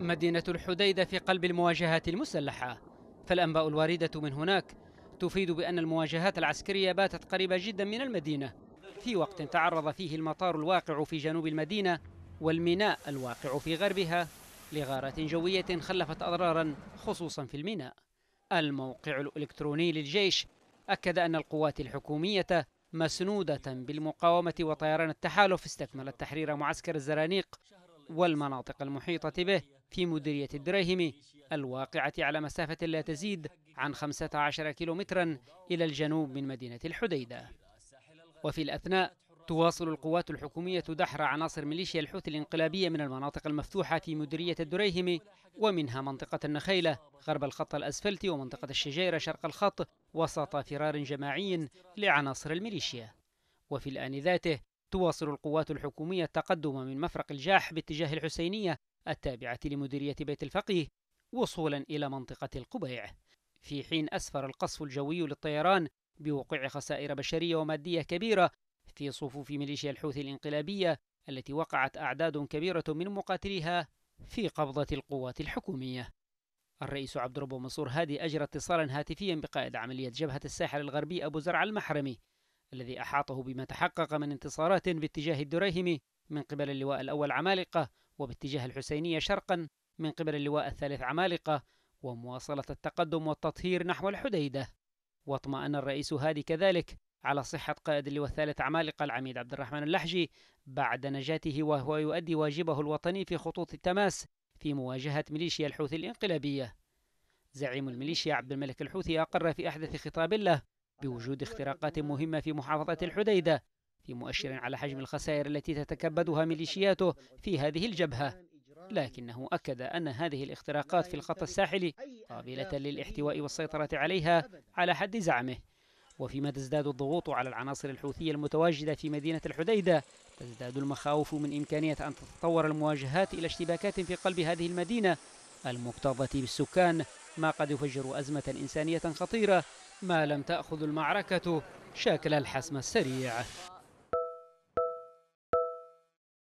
مدينة الحديدة في قلب المواجهات المسلحة فالأنباء الواردة من هناك تفيد بأن المواجهات العسكرية باتت قريبة جدا من المدينة في وقت تعرض فيه المطار الواقع في جنوب المدينة والميناء الواقع في غربها لغارات جوية خلفت أضرارا خصوصا في الميناء الموقع الإلكتروني للجيش أكد أن القوات الحكومية مسنودة بالمقاومة وطيران التحالف استكملت تحرير معسكر الزرانيق والمناطق المحيطة به في مديرية الدريهم الواقعة على مسافة لا تزيد عن 15 كيلومترا إلى الجنوب من مدينة الحديدة وفي الأثناء تواصل القوات الحكومية دحر عناصر ميليشيا الحوثي الانقلابية من المناطق المفتوحة في مديرية الدريهم ومنها منطقة النخيلة غرب الخط الأسفلتي ومنطقة الشجيرة شرق الخط وسط فرار جماعي لعناصر الميليشيا وفي الآن ذاته تواصل القوات الحكومية التقدم من مفرق الجاح باتجاه الحسينية التابعة لمديرية بيت الفقيه وصولا إلى منطقة القبيع في حين أسفر القصف الجوي للطيران بوقوع خسائر بشرية ومادية كبيرة في صفوف ميليشيا الحوثي الإنقلابية التي وقعت أعداد كبيرة من مقاتليها في قبضة القوات الحكومية الرئيس عبد ربه منصور هادي أجرى اتصالا هاتفيا بقائد عملية جبهة الساحل الغربي أبو زرع المحرمي الذي أحاطه بما تحقق من انتصارات باتجاه الدريهمي من قبل اللواء الأول عمالقة وباتجاه الحسينية شرقا من قبل اللواء الثالث عمالقة ومواصلة التقدم والتطهير نحو الحديدة واطمأن الرئيس هادي كذلك على صحة قائد اللواء الثالث عمالقة العميد عبد الرحمن اللحجي بعد نجاته وهو يؤدي واجبه الوطني في خطوط التماس في مواجهة ميليشيا الحوثي الانقلابية زعيم الميليشيا عبد الملك الحوثي أقر في أحدث خطاب له بوجود اختراقات مهمة في محافظة الحديدة في مؤشر على حجم الخسائر التي تتكبدها ميليشياته في هذه الجبهة لكنه أكد أن هذه الاختراقات في الخط الساحلي قابلة للاحتواء والسيطرة عليها على حد زعمه وفيما تزداد الضغوط على العناصر الحوثية المتواجدة في مدينة الحديدة تزداد المخاوف من إمكانية أن تتطور المواجهات إلى اشتباكات في قلب هذه المدينة المكتظة بالسكان ما قد يفجر أزمة إنسانية خطيرة ما لم تأخذ المعركة شكل الحسم السريع